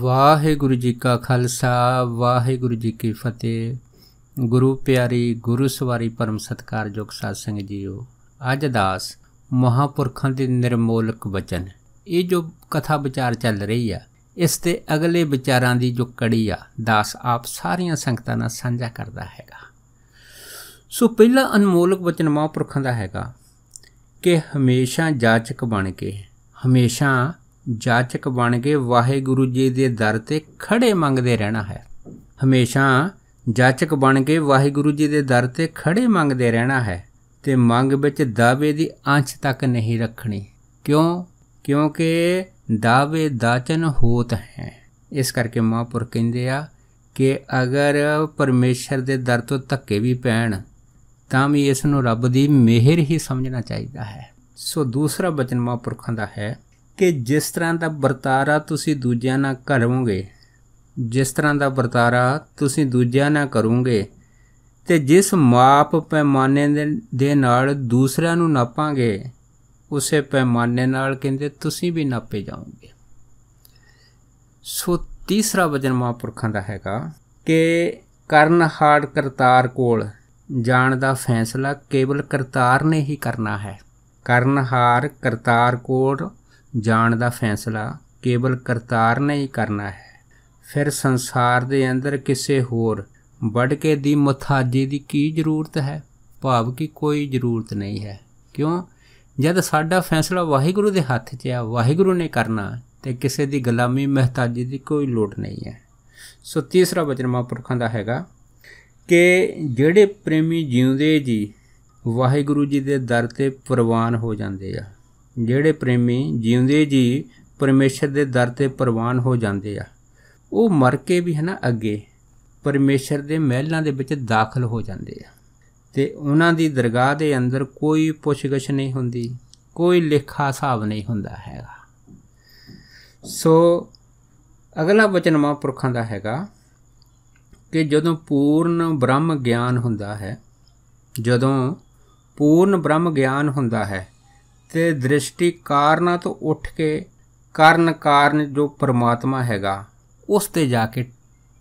ਵਾਹਿਗੁਰੂ ਜੀ ਕਾ ਖਾਲਸਾ ਵਾਹਿਗੁਰੂ ਜੀ ਕੀ ਫਤਿਹ ਗੁਰੂ ਪਿਆਰੀ ਗੁਰੂ ਸਵਾਰੀ ਪਰਮ ਸਤਕਾਰਯੋਗ ਸਾਧ ਸੰਗਤ ਜੀਓ ਅੱਜ ਦਾਸ ਮਹਾਪੁਰਖਾਂ ਦੇ ਨਿਰਮੋਲਕ ਵਚਨ ਇਹ ਜੋ ਕਥਾ ਵਿਚਾਰ ਚੱਲ ਰਹੀ ਆ ਇਸ ਤੇ ਅਗਲੇ ਵਿਚਾਰਾਂ ਦੀ ਜੋ ਕੜੀ ਆ ਦਾਸ ਆਪ ਸਾਰੀਆਂ ਸੰਗਤਾਂ ਨਾਲ ਸਾਂਝਾ ਕਰਦਾ ਹੈਗਾ ਸੋ ਪਹਿਲਾ ਅਨਮੋਲਕ ਵਚਨ ਮਹਾਪੁਰਖਾਂ ਦਾ ਹੈਗਾ ਕਿ ਹਮੇਸ਼ਾ ਜਾਚਕ ਬਣ ਕੇ ਹਮੇਸ਼ਾ ਜਾਚਕ ਬਣ ਕੇ ਵਾਹਿਗੁਰੂ ਜੀ ਦੇ ਦਰ ਤੇ ਖੜੇ ਮੰਗਦੇ ਰਹਿਣਾ ਹੈ ਹਮੇਸ਼ਾ ਜਾਚਕ ਬਣ ਕੇ ਵਾਹਿਗੁਰੂ ਜੀ ਦੇ ਦਰ ਤੇ ਖੜੇ ਮੰਗਦੇ ਰਹਿਣਾ ਹੈ ਤੇ ਮੰਗ ਵਿੱਚ ਦਾਵੇ ਦੀ ਅੰਛ ਤੱਕ ਨਹੀਂ ਰੱਖਣੀ ਕਿਉਂ ਕਿਉਂਕਿ ਦਾਵੇ ਦਾਚਨ ਹੋਤ ਹੈ ਇਸ ਕਰਕੇ ਮਹਾਂਪੁਰ ਕਹਿੰਦੇ ਆ ਕਿ ਅਗਰ ਪਰਮੇਸ਼ਰ ਦੇ ਦਰ ਤੋਂ ਧੱਕੇ ਵੀ ਪੈਣ ਤਾਂ ਵੀ ਇਸ ਨੂੰ ਰੱਬ ਦੀ ਮਿਹਰ ਹੀ ਸਮਝਣਾ ਚਾਹੀਦਾ ਹੈ ਸੋ ਦੂਸਰਾ ਬਚਨ ਮਹਾਂਪੁਰਖਾਂ ਦਾ ਹੈ ਕਿ ਜਿਸ ਤਰ੍ਹਾਂ ਦਾ ਵਰਤਾਰਾ ਤੁਸੀਂ ਦੂਜਿਆਂ ਨਾਲ ਕਰੋਗੇ ਜਿਸ ਤਰ੍ਹਾਂ ਦਾ ਵਰਤਾਰਾ ਤੁਸੀਂ ਦੂਜਿਆਂ ਨਾਲ ਕਰੋਗੇ ਤੇ ਜਿਸ ਮਾਪ ਪੈਮਾਨੇ ਦੇ ਨਾਲ ਦੂਸਰਿਆਂ ਨੂੰ ਨਾਪਾਂਗੇ ਉਸੇ ਪੈਮਾਨੇ ਨਾਲ ਕਹਿੰਦੇ ਤੁਸੀਂ ਵੀ ਨਾਪੇ ਜਾਓਗੇ ਸੋ ਤੀਸਰਾ ਵਜਨ ਮਹਾਂਪੁਰਖਾਂ ਦਾ ਹੈਗਾ ਕਿ ਕਰਨ ਹਾਰਡ ਕਰਤਾਰ ਕੋਲ ਜਾਣ ਦਾ ਫੈਸਲਾ ਕੇਵਲ ਕਰਤਾਰ ਨੇ ਹੀ ਕਰਨਾ ਹੈ ਕਰਨ ਹਾਰ ਕਰਤਾਰ ਕੋਲ ਜਾਣ ਦਾ ਫੈਸਲਾ ਕੇਵਲ ਕਰਤਾਰ ਨੇ ਹੀ ਕਰਨਾ ਹੈ ਫਿਰ ਸੰਸਾਰ ਦੇ ਅੰਦਰ ਕਿਸੇ ਹੋਰ ਵੱਡ ਕੇ ਦੀ ਮਥਾਜੀ ਦੀ ਕੀ ਜ਼ਰੂਰਤ ਹੈ ਭਾਵ ਕਿ ਕੋਈ ਜ਼ਰੂਰਤ ਨਹੀਂ ਹੈ ਕਿਉਂ ਜਦ ਸਾਡਾ ਫੈਸਲਾ ਵਾਹਿਗੁਰੂ ਦੇ ਹੱਥ 'ਚ ਆ ਵਾਹਿਗੁਰੂ ਨੇ ਕਰਨਾ ਤੇ ਕਿਸੇ ਦੀ ਗੁਲਾਮੀ ਮਹਤਾਜੀ ਦੀ ਕੋਈ ਲੋੜ ਨਹੀਂ ਹੈ ਸੋ ਤੀਸਰਾ ਬਚਨ ਮਹਾਂਪੁਰਖਾਂ ਦਾ ਹੈਗਾ ਕਿ ਜਿਹੜੇ ਪ੍ਰੇਮੀ ਜਿਉਂਦੇ ਜੀ ਵਾਹਿਗੁਰੂ ਜੀ ਦੇ ਦਰ ਤੇ ਪ੍ਰਵਾਨ ਹੋ ਜਾਂਦੇ ਆ ਜਿਹੜੇ ਪ੍ਰੇਮੀ ਜਿਉਂਦੇ ਜੀ ਪਰਮੇਸ਼ਰ ਦੇ ਦਰ ਤੇ ਪ੍ਰਵਾਨ ਹੋ ਜਾਂਦੇ ਆ ਉਹ ਮਰ ਕੇ ਵੀ ਹਨਾ ਅੱਗੇ ਪਰਮੇਸ਼ਰ ਦੇ ਮਹਿਲਾਂ ਦੇ ਵਿੱਚ ਦਾਖਲ ਹੋ ਜਾਂਦੇ ਆ ਤੇ ਉਹਨਾਂ ਦੀ ਦਰਗਾਹ ਦੇ ਅੰਦਰ ਕੋਈ ਪੁੱਛਗਛ ਨਹੀਂ ਹੁੰਦੀ ਕੋਈ ਲਿਖਾ ਹਿਸਾਬ ਨਹੀਂ ਹੁੰਦਾ ਹੈਗਾ ਸੋ ਅਗਲਾ ਵਚਨ ਮਹਾਂਪੁਰਖਾਂ ਦਾ ਹੈਗਾ ਕਿ ਜਦੋਂ ਪੂਰਨ ਬ੍ਰਹਮ ਗਿਆਨ ਹੁੰਦਾ ਹੈ ਜਦੋਂ ਪੂਰਨ ਬ੍ਰਹਮ ਗਿਆਨ ਹੁੰਦਾ ਹੈ ਤੇ ਦ੍ਰਿਸ਼ਟੀ ਕਾਰਨਾ ਤੋਂ ਉੱਠ ਕੇ ਕਰਨ ਕਾਰਨ ਜੋ ਪਰਮਾਤਮਾ ਹੈਗਾ ਉਸ ਤੇ ਜਾ ਕੇ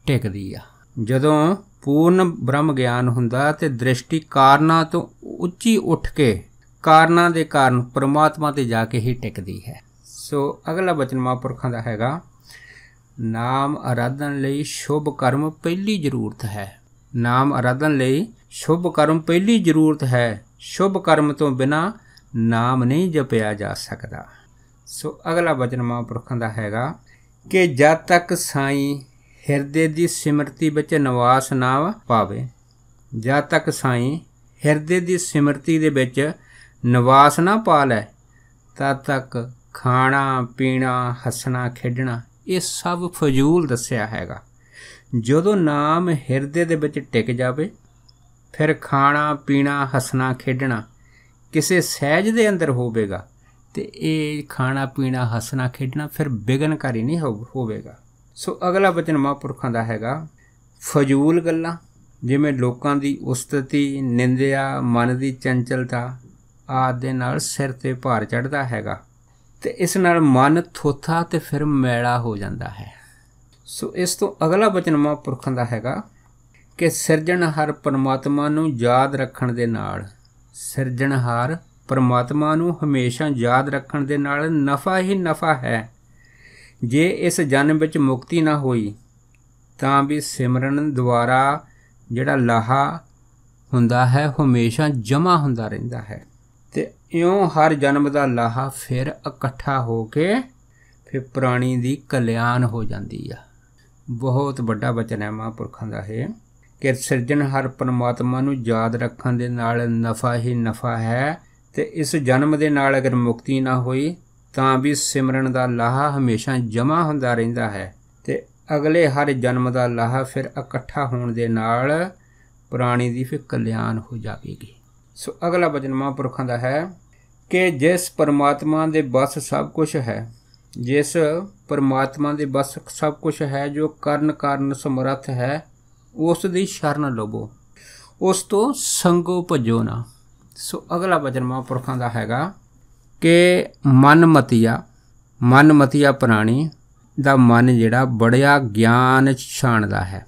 ਟਿਕਦੀ ਆ ਜਦੋਂ ਪੂਰਨ ਬ੍ਰਹਮ ਗਿਆਨ ਹੁੰਦਾ ਤੇ ਦ੍ਰਿਸ਼ਟੀ ਕਾਰਨਾ ਤੋਂ ਉੱਚੀ ਉੱਠ ਕੇ ਕਾਰਨਾ ਦੇ ਕਾਰਨ ਪਰਮਾਤਮਾ ਤੇ ਜਾ ਕੇ ਹੀ ਟਿਕਦੀ ਹੈ ਸੋ ਅਗਲਾ ਬਚਨ ਮਹਾਂਪੁਰਖਾਂ ਦਾ ਹੈਗਾ ਨਾਮ ਅਰਾਧਨ ਲਈ ਸ਼ੁਭ ਕਰਮ ਪਹਿਲੀ ਜ਼ਰੂਰਤ ਹੈ ਨਾਮ ਅਰਾਧਨ ਲਈ ਸ਼ੁਭ ਕਰਮ ਪਹਿਲੀ ਜ਼ਰੂਰਤ ਹੈ ਸ਼ੁਭ ਕਰਮ ਤੋਂ ਬਿਨਾ ਨਾਮ ਨਹੀਂ ਜਪਿਆ ਜਾ ਸਕਦਾ ਸੋ ਅਗਲਾ ਬਚਨ ਮਹਾਂਪੁਰਖਾਂ ਦਾ ਹੈਗਾ ਕਿ ਜਦ ਤੱਕ ਸਾਈਂ ਹਿਰਦੇ ਦੀ ਸਿਮਰਤੀ ਵਿੱਚ ਨਿਵਾਸ ਨਾ ਪਾਵੇ ਜਦ ਤੱਕ ਸਾਈਂ ਹਿਰਦੇ ਦੀ ਸਿਮਰਤੀ ਦੇ ਵਿੱਚ ਨਿਵਾਸ ਨਾ ਪਾ ਲੈ ਤਦ ਤੱਕ ਖਾਣਾ ਪੀਣਾ ਹੱਸਣਾ ਖੇਡਣਾ ਇਹ ਸਭ ਫਜ਼ੂਲ ਦੱਸਿਆ ਹੈਗਾ ਜਦੋਂ ਨਾਮ ਹਿਰਦੇ ਦੇ ਵਿੱਚ ਟਿਕ ਜਾਵੇ ਫਿਰ ਖਾਣਾ ਪੀਣਾ ਹੱਸਣਾ ਖੇਡਣਾ ਕਿਸੇ ਸਹਿਜ ਦੇ ਅੰਦਰ ਹੋਵੇਗਾ ਤੇ ਇਹ ਖਾਣਾ ਪੀਣਾ ਹੱਸਣਾ ਖੇਡਣਾ ਫਿਰ ਬਿਗਨਕਾਰੀ ਨਹੀਂ ਹੋਵੇਗਾ ਸੋ ਅਗਲਾ ਬਚਨ ਮਹਾਂਪੁਰਖਾਂ ਦਾ ਹੈਗਾ ਫਜ਼ੂਲ ਗੱਲਾਂ ਜਿਵੇਂ ਲੋਕਾਂ ਦੀ ਉਸਤਤੀ ਨਿੰਦਿਆ ਮਨ ਦੀ ਚੰਚਲਤਾ ਆਦ ਦੇ ਨਾਲ ਸਿਰ ਤੇ ਭਾਰ ਚੜਦਾ ਹੈਗਾ ਤੇ ਇਸ ਨਾਲ ਮਨ ਥੋਥਾ ਤੇ ਫਿਰ ਮੈਲਾ ਹੋ ਜਾਂਦਾ ਹੈ ਸੋ ਇਸ ਤੋਂ ਅਗਲਾ ਬਚਨ ਮਹਾਂਪੁਰਖਾਂ ਦਾ ਹੈਗਾ ਕਿ ਸਿਰਜਣ ਹਰ ਪਰਮਾਤਮਾ ਨੂੰ ਯਾਦ ਰੱਖਣ ਦੇ ਨਾਲ ਸਿਰਜਣਹਾਰ ਪਰਮਾਤਮਾ ਨੂੰ ਹਮੇਸ਼ਾ ਯਾਦ ਰੱਖਣ ਦੇ ਨਾਲ ਨਫਾ ਹੀ ਨਫਾ ਹੈ ਜੇ ਇਸ ਜਨਮ ਵਿੱਚ ਮੁਕਤੀ ਨਾ ਹੋਈ ਤਾਂ ਵੀ ਸਿਮਰਨ ਦੁਆਰਾ ਜਿਹੜਾ ਲਾਹਾ ਹੁੰਦਾ ਹੈ ਹਮੇਸ਼ਾ ਜਮਾ ਹੁੰਦਾ ਰਹਿੰਦਾ ਹੈ ਤੇ ਇਉਂ ਹਰ ਜਨਮ ਦਾ ਲਾਹਾ ਫਿਰ ਇਕੱਠਾ ਹੋ ਕੇ ਫਿਰ ਪ੍ਰਾਣੀ ਦੀ ਕਲਿਆਣ ਹੋ ਜਾਂਦੀ ਆ ਬਹੁਤ ਵੱਡਾ ਬਚਨ ਹੈ ਮਹਾਂਪੁਰਖਾਂ ਦਾ ਇਹ ਕਿ ਸਿਰਜਣਹਾਰ ਪਰਮਾਤਮਾ ਨੂੰ ਯਾਦ ਰੱਖਣ ਦੇ ਨਾਲ ਨਫਾ ਹੀ ਨਫਾ ਹੈ ਤੇ ਇਸ ਜਨਮ ਦੇ ਨਾਲ ਅਗਰ ਮੁਕਤੀ ਨਾ ਹੋਈ ਤਾਂ ਵੀ ਸਿਮਰਨ ਦਾ ਲਾਹਾ ਹਮੇਸ਼ਾ ਜਮਾ ਹੁੰਦਾ ਰਹਿੰਦਾ ਹੈ ਤੇ ਅਗਲੇ ਹਰ ਜਨਮ ਦਾ ਲਾਹਾ ਫਿਰ ਇਕੱਠਾ ਹੋਣ ਦੇ ਨਾਲ ਪ੍ਰਾਣੀ ਦੀ ਫਿਰ ਕਲਿਆਣ ਹੋ ਜਾਵੇਗੀ ਸੋ ਅਗਲਾ ਵਚਨ ਮਹਾਂਪੁਰਖਾਂ ਦਾ ਹੈ ਕਿ ਜਿਸ ਪਰਮਾਤਮਾ ਦੇ ਬਸ ਸਭ ਕੁਝ ਹੈ ਜਿਸ ਪਰਮਾਤਮਾ ਦੇ ਬਸ ਸਭ ਕੁਝ ਹੈ ਜੋ ਕਰਨ ਕਾਰਨ ਸਮਰੱਥ ਹੈ ਉਸ ਦੀ ਸ਼ਰਨ ਲਵੋ ਉਸ ਤੋਂ ਸੰਗੋ ਭਜੋ ਨਾ ਸੋ ਅਗਲਾ ਬਚਨ ਮਹਾਂਪੁਰਖਾਂ ਦਾ ਹੈਗਾ ਕਿ ਮਨ ਮਤੀਆ ਮਨ ਮਤੀਆ ਪ੍ਰਾਣੀ ਦਾ ਮਨ ਜਿਹੜਾ ਬੜਿਆ ਗਿਆਨ ਛਾਣਦਾ ਹੈ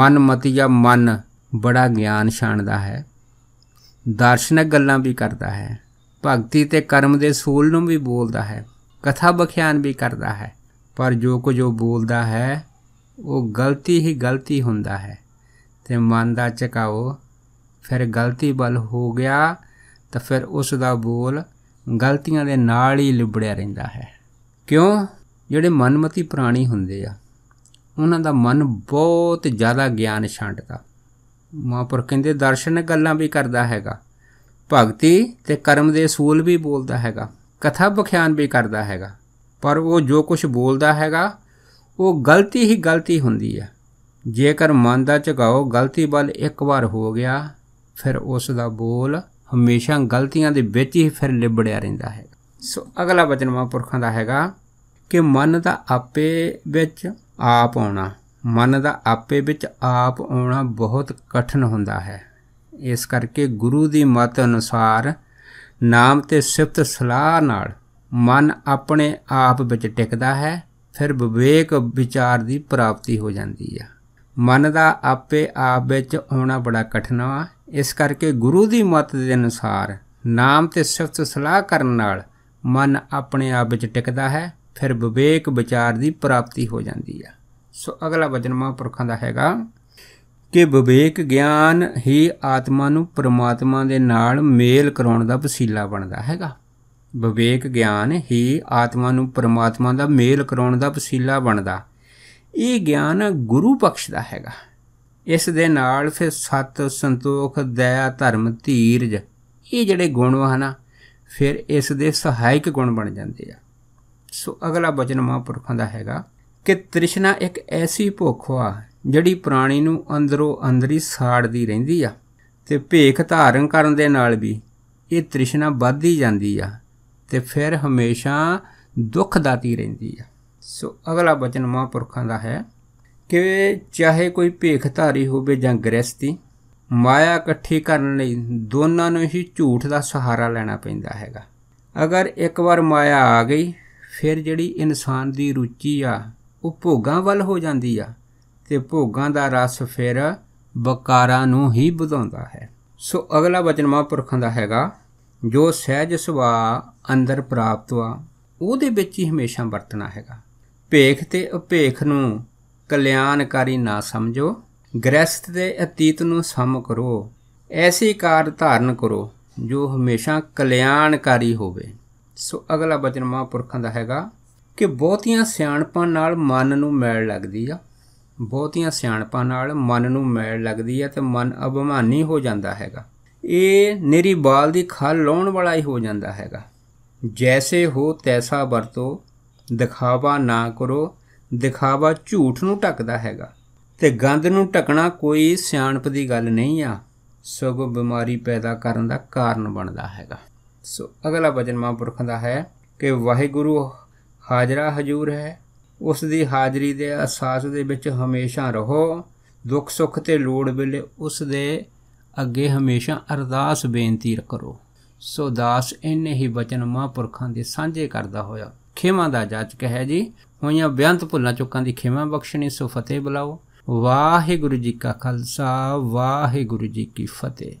ਮਨ ਮਤੀਆ ਮਨ ਬੜਾ ਗਿਆਨ ਛਾਣਦਾ ਹੈ ਦਾਰਸ਼ਨਿਕ ਗੱਲਾਂ ਵੀ ਕਰਦਾ ਹੈ ਭਗਤੀ ਤੇ ਕਰਮ ਦੇ ਸੂਲ ਨੂੰ ਵੀ ਬੋਲਦਾ ਹੈ ਕਥਾ ਬਖਿਆਨ ਵੀ ਕਰਦਾ ਹੈ ਪਰ ਜੋ ਕੁਝ ਉਹ ਬੋਲਦਾ ਹੈ ਉਹ ਗਲਤੀ ਹੀ ਗਲਤੀ ਹੁੰਦਾ ਹੈ ਤੇ ਮਨ ਦਾ ਝਕਾਓ ਫਿਰ ਗਲਤੀ ਬਲ ਹੋ ਗਿਆ ਤਾਂ ਫਿਰ ਉਸ ਦਾ ਬੋਲ ਗਲਤੀਆਂ ਦੇ ਨਾਲ ਹੀ ਲਿਬੜਿਆ ਰਹਿੰਦਾ ਹੈ ਕਿਉਂ ਜਿਹੜੇ ਮਨਮਤੀ ਪ੍ਰਾਣੀ ਹੁੰਦੇ ਆ ਉਹਨਾਂ ਦਾ ਮਨ ਬਹੁਤ ਜ਼ਿਆਦਾ ਗਿਆਨ ਛਾਂਟਦਾ ਮਹਾਂਪੁਰ ਕਹਿੰਦੇ ਦਰਸ਼ਨ ਗੱਲਾਂ ਵੀ ਕਰਦਾ ਹੈਗਾ ਭਗਤੀ ਤੇ ਕਰਮ ਦੇ ਸੂਲ ਵੀ ਬੋਲਦਾ ਹੈਗਾ ਕਥਾ ਬਖਿਆਨ ਵੀ ਕਰਦਾ ਹੈਗਾ ਪਰ ਉਹ ਜੋ ਕੁਝ ਬੋਲਦਾ ਹੈਗਾ ਉਹ ਗਲਤੀ ਹੀ ਗਲਤੀ ਹੁੰਦੀ ਹੈ ਜੇਕਰ ਮਨ ਦਾ ਝਗਾਓ ਗਲਤੀ ਵੱਲ ਇੱਕ ਵਾਰ ਹੋ ਗਿਆ ਫਿਰ ਉਸ ਦਾ ਬੋਲ ਹਮੇਸ਼ਾ ਗਲਤੀਆਂ ਦੇ ਵਿੱਚ ਹੀ ਫਿਰ ਲਿਬੜਿਆ ਰਹਿੰਦਾ ਹੈ ਸੋ ਅਗਲਾ ਬਚਨ ਮਹਾਂਪੁਰਖਾਂ ਦਾ ਹੈਗਾ ਕਿ ਮਨ ਦਾ ਆਪੇ ਵਿੱਚ ਆਪ ਆਉਣਾ ਮਨ ਦਾ ਆਪੇ ਵਿੱਚ ਆਪ ਆਉਣਾ ਬਹੁਤ ਕਠਿਨ ਹੁੰਦਾ ਹੈ ਇਸ ਕਰਕੇ ਗੁਰੂ ਦੀ ਮਤ ਅਨੁਸਾਰ ਨਾਮ ਤੇ ਸਿਫਤ ਸਲਾਹ ਨਾਲ ਮਨ ਆਪਣੇ ਆਪ ਵਿੱਚ ਟਿਕਦਾ ਹੈ ਫਿਰ ਵਿਵੇਕ ਵਿਚਾਰ ਦੀ ਪ੍ਰਾਪਤੀ ਹੋ ਜਾਂਦੀ ਆ ਮਨ ਦਾ ਆਪੇ ਆਪ ਵਿੱਚ ਹੋਣਾ ਬੜਾ ਕਠਿਨ ਆ ਇਸ ਕਰਕੇ ਗੁਰੂ ਦੀ ਮਤ ਦੇ ਅਨੁਸਾਰ ਨਾਮ ਤੇ ਸਿਫਤ ਸਲਾਹ ਕਰਨ ਨਾਲ ਮਨ ਆਪਣੇ ਆਪ ਵਿੱਚ ਟਿਕਦਾ ਹੈ ਫਿਰ ਵਿਵੇਕ ਵਿਚਾਰ ਦੀ ਪ੍ਰਾਪਤੀ ਹੋ ਜਾਂਦੀ ਆ ਸੋ ਅਗਲਾ ਵਚਨ ਮਹਾਂਪੁਰਖਾਂ ਦਾ ਹੈਗਾ ਕਿ ਵਿਵੇਕ ਗਿਆਨ ਹੀ ਆਤਮਾ ਨੂੰ ਪ੍ਰਮਾਤਮਾ ਦੇ ਨਾਲ ਮੇਲ ਕਰਾਉਣ ਦਾ ਵਸੀਲਾ ਬਣਦਾ ਹੈਗਾ ਵਿਵੇਕ ਗਿਆਨ ਹੀ ਆਤਮਾ ਨੂੰ ਪਰਮਾਤਮਾ ਦਾ ਮੇਲ ਕਰਾਉਣ ਦਾ ਵਸੀਲਾ ਬਣਦਾ ਇਹ ਗਿਆਨ ਗੁਰੂ ਦਾ ਹੈਗਾ ਇਸ ਦੇ ਨਾਲ ਫਿਰ ਸਤ ਸੰਤੋਖ ਦਇਆ ਧਰਮ ਧੀਰਜ ਇਹ ਜਿਹੜੇ ਗੁਣ ਹਨ ਫਿਰ ਇਸ ਦੇ ਸਹਾਇਕ ਗੁਣ ਬਣ ਜਾਂਦੇ ਆ ਸੋ ਅਗਲਾ ਬਚਨ ਮਹਾਂਪੁਰਖਾਂ ਦਾ ਹੈਗਾ ਕਿ ਤ੍ਰਿਸ਼ਨਾ ਇੱਕ ਐਸੀ ਭੁੱਖ ਆ ਜਿਹੜੀ ਪ੍ਰਾਣੀ ਨੂੰ ਅੰਦਰੋਂ ਅੰਦਰੀ ਸਾੜਦੀ ਰਹਿੰਦੀ ਆ ਤੇ ਭੇਖ ਧਾਰਨ ਕਰਨ ਦੇ ਨਾਲ ਵੀ ਇਹ ਤ੍ਰਿਸ਼ਨਾ ਵੱਧਦੀ ਜਾਂਦੀ ਆ ਤੇ ਫਿਰ ਹਮੇਸ਼ਾ ਦੁੱਖ ਦਾਤੀ ਰਹਿੰਦੀ ਆ ਸੋ ਅਗਲਾ ਬਚਨ ਮਹਾਂਪੁਰਖਾਂ ਦਾ ਹੈ ਕਿ ਚਾਹੇ ਕੋਈ ਭੇਖਧਾਰੀ ਹੋਵੇ ਜਾਂ ਗ੍ਰਸਤੀ ਮਾਇਆ ਇਕੱਠੀ ਕਰਨ ਲਈ ਦੋਨਾਂ ਨੂੰ ਹੀ ਝੂਠ ਦਾ ਸਹਾਰਾ ਲੈਣਾ ਪੈਂਦਾ ਹੈਗਾ ਅਗਰ ਇੱਕ ਵਾਰ ਮਾਇਆ ਆ ਗਈ ਫਿਰ ਜਿਹੜੀ ਇਨਸਾਨ ਦੀ ਰੁਚੀ ਆ ਉਹ ਭੋਗਾਂ ਵੱਲ ਹੋ ਜਾਂਦੀ ਆ ਤੇ ਭੋਗਾਂ ਦਾ ਰਸ ਫਿਰ ਬਕਾਰਾਂ ਨੂੰ ਹੀ ਵਧਾਉਂਦਾ ਹੈ ਸੋ ਅਗਲਾ ਬਚਨ ਮਹਾਂਪੁਰਖਾਂ ਦਾ ਹੈਗਾ ਜੋ ਸਹਿਜ ਸੁਭਾਅ ਅੰਦਰ ਪ੍ਰਾਪਤ ਆ ਉਹਦੇ ਵਿੱਚ ਹੀ ਹਮੇਸ਼ਾ ਵਰਤਣਾ ਹੈਗਾ ਭੇਖ ਤੇ ਉਪੇਖ ਨੂੰ ਕਲਿਆਣਕਾਰੀ ਨਾ ਸਮਝੋ ਗ੍ਰਸਥ ਦੇ ਅਤੀਤ ਨੂੰ ਸਮ ਕਰੋ ਐਸੀ ਕਾਰ ਧਾਰਨ ਕਰੋ ਜੋ ਹਮੇਸ਼ਾ ਕਲਿਆਣਕਾਰੀ ਹੋਵੇ ਸੋ ਅਗਲਾ ਬਚਨ ਮਹਾਂਪੁਰਖਾਂ ਦਾ ਹੈਗਾ ਕਿ ਬਹੁਤੀਆਂ ਸਿਆਣਪਾਂ ਨਾਲ ਮਨ ਨੂੰ ਮੈਲ ਲੱਗਦੀ ਆ ਬਹੁਤੀਆਂ ਸਿਆਣਪਾਂ ਨਾਲ ਮਨ ਨੂੰ ਮੈਲ ਲੱਗਦੀ ਆ ਤੇ ਮਨ ਅਭਿਮਾਨੀ ਹੋ ਜਾਂਦਾ ਹੈਗਾ ਇਹ ਨੇਰੀ ਬਾਲ ਦੀ ਖਲ ਲਾਉਣ ਵਾਲਾ ਹੀ ਹੋ ਜਾਂਦਾ ਹੈਗਾ ਜੈਸੇ ਹੋ ਤੈਸਾ ਵਰਤੋ ਦਿਖਾਵਾ ਨਾ ਕਰੋ ਦਿਖਾਵਾ ਝੂਠ ਨੂੰ ਟੱਕਦਾ ਹੈਗਾ ਤੇ ਗੰਦ ਨੂੰ ਟਕਣਾ ਕੋਈ ਸਿਆਣਪ ਦੀ ਗੱਲ ਨਹੀਂ ਆ ਸਭ ਬਿਮਾਰੀ ਪੈਦਾ ਕਰਨ ਦਾ ਕਾਰਨ ਬਣਦਾ ਹੈਗਾ ਸੋ ਅਗਲਾ ਵਚਨ ਮਹਾਂਪੁਰਖਾਂ ਦਾ ਹੈ ਕਿ ਵਾਹਿਗੁਰੂ ਹਾਜ਼ਰਾ ਹਜ਼ੂਰ ਹੈ ਉਸ ਦੀ ਹਾਜ਼ਰੀ ਦੇ ਅਸਾਸ ਦੇ ਵਿੱਚ ਹਮੇਸ਼ਾ ਰਹੋ ਦੁੱਖ ਸੁੱਖ ਤੇ ਲੋੜ ਵੇਲੇ ਉਸ ਦੇ ਅੱਗੇ ਹਮੇਸ਼ਾ ਅਰਦਾਸ ਬੇਨਤੀ ਕਰੋ ਸੋ ਦਾਸ ਇੰਨੇ ਹੀ ਬਚਨ ਮਹਾਂਪੁਰਖਾਂ ਦੇ ਸਾਂਝੇ ਕਰਦਾ ਹੋਇਆ ਖੇਮਾ ਦਾ ਜਾਚਕ ਹੈ ਜੀ ਹੋਈਆਂ ਬਿਆੰਤ ਭੁੱਲਾਂ ਚੁੱਕਾਂ ਦੀ ਖੇਮਾ ਬਖਸ਼ਣੀ ਸੋ ਫਤਿਹ ਬੁਲਾਓ ਵਾਹਿਗੁਰੂ ਜੀ ਕਾ ਖਾਲਸਾ ਵਾਹਿਗੁਰੂ ਜੀ ਕੀ ਫਤਿਹ